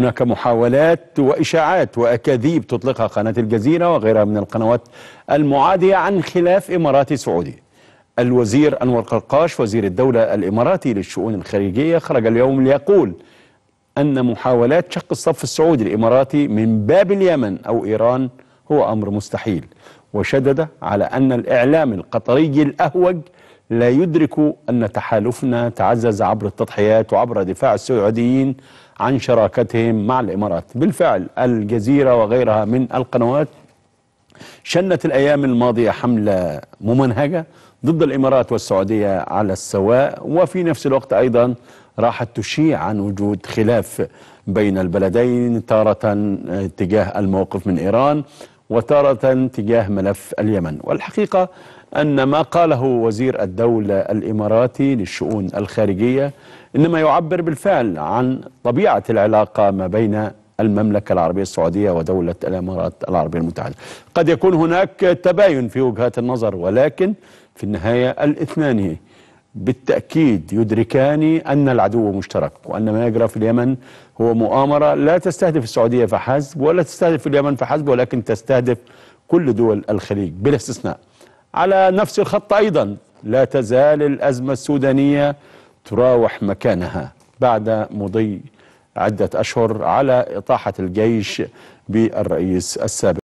هناك محاولات وإشاعات وأكاذيب تطلقها قناة الجزيرة وغيرها من القنوات المعادية عن خلاف إماراتي سعودي الوزير أنور قرقاش وزير الدولة الإماراتي للشؤون الخارجية خرج اليوم ليقول أن محاولات شق الصف السعودي الإماراتي من باب اليمن أو إيران هو أمر مستحيل وشدد على أن الإعلام القطري الأهوج لا يدرك أن تحالفنا تعزز عبر التضحيات وعبر دفاع السعوديين عن شراكتهم مع الإمارات بالفعل الجزيرة وغيرها من القنوات شنت الأيام الماضية حملة ممنهجة ضد الإمارات والسعودية على السواء وفي نفس الوقت أيضا راحت تشيع عن وجود خلاف بين البلدين تارة تجاه الموقف من إيران وتارة تجاه ملف اليمن والحقيقة أن ما قاله وزير الدولة الإماراتي للشؤون الخارجية إنما يعبر بالفعل عن طبيعة العلاقة ما بين المملكة العربية السعودية ودولة الإمارات العربية المتحدة قد يكون هناك تباين في وجهات النظر ولكن في النهاية الاثنان بالتأكيد يدركان أن العدو مشترك وأن ما يجرى في اليمن هو مؤامرة لا تستهدف السعودية فحسب ولا تستهدف اليمن فحسب ولكن تستهدف كل دول الخليج بلا استثناء على نفس الخط أيضا لا تزال الأزمة السودانية تراوح مكانها بعد مضي عدة أشهر على إطاحة الجيش بالرئيس السابق